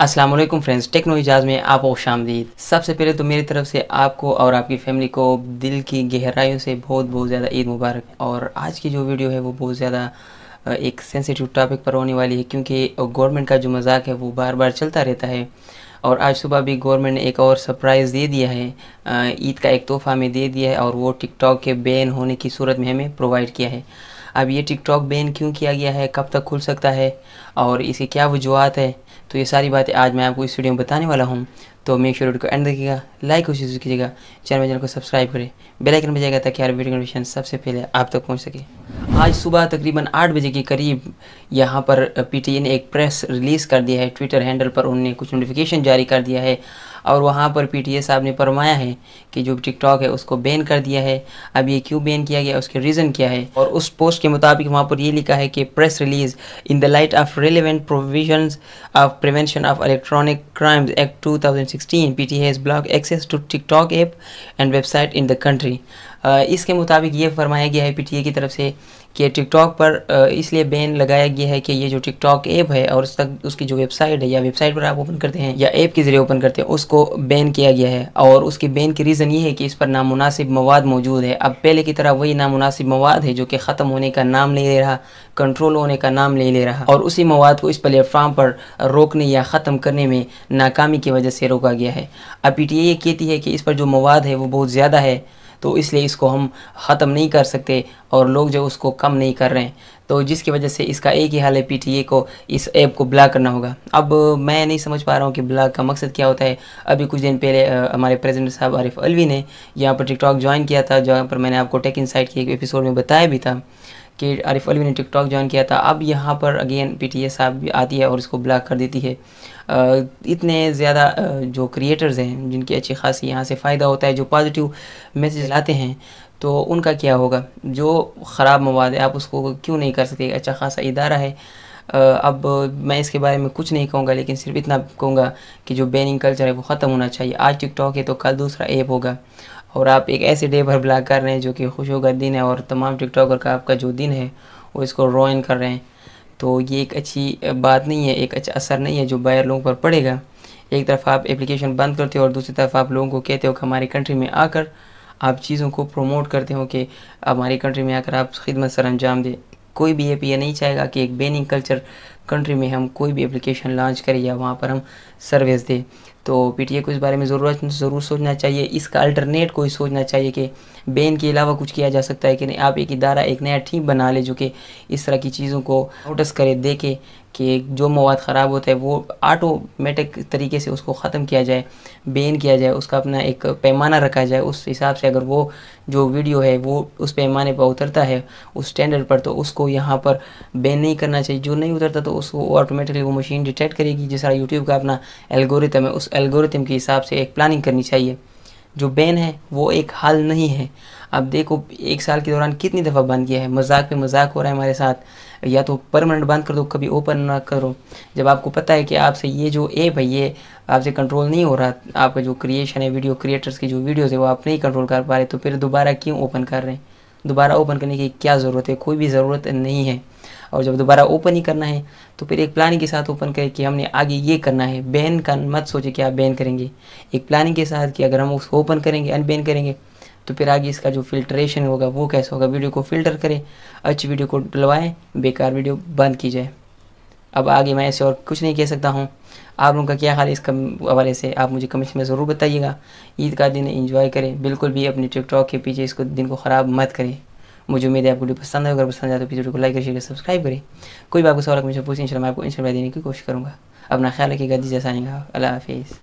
अस्सलाम वालेकुम friends techno Ejaz में आप और शामदीद सबसे पहले तो मेरी तरफ से आपको और आपकी फैमिली को दिल की गहराइयों से बहुत बहुत ज़्यादा ईद मुबारक और आज की जो वीडियो है वो बहुत ज़्यादा एक सेंसिटिव टॉपिक पर होने वाली है क्योंकि गवर्नमेंट का जो मजाक है वो बार बार चलता रहता है और आज सुबह भी गवर्नमेंट ने एक और सरप्राइज़ दे दिया है ईद का एक तोहफ़ा हमें दे दिया है और वो टिकटॉक के बैन होने की सूरत में हमें प्रोवाइड किया है अब ये टिकटॉक बैन क्यों किया गया है कब तक खुल सकता है और इसकी क्या वजूहत है तो ये सारी बातें आज मैं आपको इस वीडियो में बताने वाला हूँ तो मेक श्योर को एंड देखिएगा लाइक और शेयर कीजिएगा चैनल चैनल को सब्सक्राइब करें बेल आइकन बजाएगा ताकि हर वीडियो नोटिफिकेशन सबसे पहले आप तक पहुँच सके आज सुबह तकरीबन आठ बजे के करीब यहाँ पर पीटीए ने एक प्रेस रिलीज़ कर दिया है ट्विटर हैंडल पर उन्होंने कुछ नोटिफिकेशन जारी कर दिया है और वहाँ पर पीटीए साहब ने फरमाया है कि जो टिकटॉक है उसको बैन कर दिया है अब ये क्यों बैन किया गया उसके रीज़न क्या है और उस पोस्ट के मुताबिक वहाँ पर ये लिखा है कि press release in the light of relevant provision of prevention of electronic crimes act two thousand sixteen P T S block access to TikTok app and website in the country इसके मुताबिक ये फरमाया गया है पीटीए की तरफ से कि टिकटॉक पर इसलिए बैन लगाया गया है कि ये जो टिकटॉक ऐप है और उस तक उसकी जो वेबसाइट है या वेबसाइट पर आप ओपन करते हैं या ऐप के ज़रिए ओपन करते हैं उसको बैन किया गया है और उसकी बैन की रीज़न ये है कि इस पर नामुनासिब मवाद मौजूद है अब पहले की तरह वही नामुनासिब मवाद है जो कि ख़त्म होने का नाम नहीं ले रहा कंट्रोल होने का नाम नहीं ले रहा और उसी मवाद को इस प्लेटफार्म पर रोकने या ख़त्म करने में नाकामी की वजह से रोका गया है अब पी ये कहती है कि इस पर जो मवाद है वो बहुत ज़्यादा है तो इसलिए इसको हम ख़त्म नहीं कर सकते और लोग जो उसको कम नहीं कर रहे हैं तो जिसकी वजह से इसका एक ही हाल है पी को इस ऐप को ब्लॉक करना होगा अब मैं नहीं समझ पा रहा हूँ कि ब्लॉक का मकसद क्या होता है अभी कुछ दिन पहले हमारे प्रेजिडेंट साहब आरिफ अलवी ने यहाँ पर टिकटॉक ज्वाइन किया था जहाँ पर मैंने आपको टेक इन की एक एपिसोड में बताया भी था कि आरिफ अलवी ने टिकटॉक ज्वाइन किया था अब यहाँ पर अगेन पी साहब आती है और इसको ब्लॉक कर देती है इतने ज़्यादा जो क्रिएटर्स हैं जिनकी अच्छी खासी यहाँ से फ़ायदा होता है जो पॉजिटिव मैसेज लाते हैं तो उनका क्या होगा जो ख़राब मवाद है आप उसको क्यों नहीं कर सकते अच्छा खासा इदारा है अब मैं इसके बारे में कुछ नहीं कहूँगा लेकिन सिर्फ इतना कहूँगा कि जो बैनिंग कल्चर है वो ख़त्म होना चाहिए आज टिकटॉक है तो कल दूसरा ऐप होगा और आप एक ऐसे डे भर ब्लॉग कर रहे हैं जो कि खुशों का दिन है और तमाम टिकटॉकर का आपका जो दिन है वो इसको रोइन कर रहे हैं तो ये एक अच्छी बात नहीं है एक अच्छा असर नहीं है जो बायर लोगों पर पड़ेगा एक तरफ आप एप्लीकेशन बंद करते हो और दूसरी तरफ आप लोगों को कहते हो कि हमारी कंट्री में आकर आप चीज़ों को प्रमोट करते हो कि हमारी कंट्री में आकर आप खिदमत सर अंजाम दें कोई भी ऐप ये नहीं चाहेगा कि एक बेनिंग कल्चर कंट्री में हम कोई भी एप्लीकेशन लॉन्च करें या वहाँ पर हम सर्विस दें तो पीटीए को इस बारे में ज़रूरत ज़रूर सोचना चाहिए इसका अल्टरनेट कोई सोचना चाहिए कि बैन के अलावा कुछ किया जा सकता है कि नहीं आप एक इदारा एक नया टीम बना ले जो कि इस तरह की चीज़ों को नोटिस करे देखे कि जो मवाद ख़राब होता है वो आटोमेटिक तरीके से उसको ख़त्म किया जाए बैन किया जाए उसका अपना एक पैमाना रखा जाए उस हिसाब से अगर वो जो वीडियो है वो उस पैमाने पर उतरता है उस स्टैंडर्ड पर तो उसको यहाँ पर बैन नहीं करना चाहिए जो नहीं उतरता तो उसको ऑटोमेटिकली वो मशीन डिटेक्ट करेगी जिस तरह यूट्यूब का अपना एल्गोरिथम है उस एल्गोरिथम के हिसाब से एक प्लानिंग करनी चाहिए जो बैन है वो एक हल नहीं है अब देखो एक साल के दौरान कितनी दफ़ा बंद किया है मजाक पे मजाक हो रहा है हमारे साथ या तो परमानेंट बंद कर दो कभी ओपन ना करो जब आपको पता है कि आपसे ये जो ऐप है ये आपसे कंट्रोल नहीं हो रहा आपका जो क्रिएशन है वीडियो क्रिएटर्स की जो वीडियोज़ है वो आप नहीं कंट्रोल कर पा रहे तो फिर दोबारा क्यों ओपन कर रहे हैं दोबारा ओपन करने की क्या ज़रूरत है कोई भी ज़रूरत नहीं है और जब दोबारा ओपन ही करना है तो फिर एक प्लानिंग के साथ ओपन करें कि हमने आगे ये करना है बैन का मत सोचे कि आप बैन करेंगे एक प्लानिंग के साथ कि अगर हम उसको ओपन करेंगे अनबैन करेंगे तो फिर आगे इसका जो फिल्ट्रेशन होगा वो कैसा होगा वीडियो को फिल्टर करें अच्छी वीडियो को डलवाएँ बेकार वीडियो बंद की जाए अब आगे मैं ऐसे और कुछ नहीं कह सकता हूँ आप लोगों का क्या हाल है इसका हवाले से आप मुझे कमेंट्स में ज़रूर बताइएगा ईद का दिन इन्जॉय करें बिल्कुल भी अपने टिकटॉक के पीछे इसको दिन को ख़राब मत करें मुझे उम्मीद है आपको वीडियो पसंद है अगर पसंद आए तो वीडियो को लाइक करें शेयर सब्सक्राइब करें कोई भी आपको सवाल मुझे पूछें इंशाल्लाह मैं आपको इंशाल्लाह देने की कोशिश करूँगा अपना ख्याल रखिएगा जी जैसा आएगा अल्लाह हाफिज़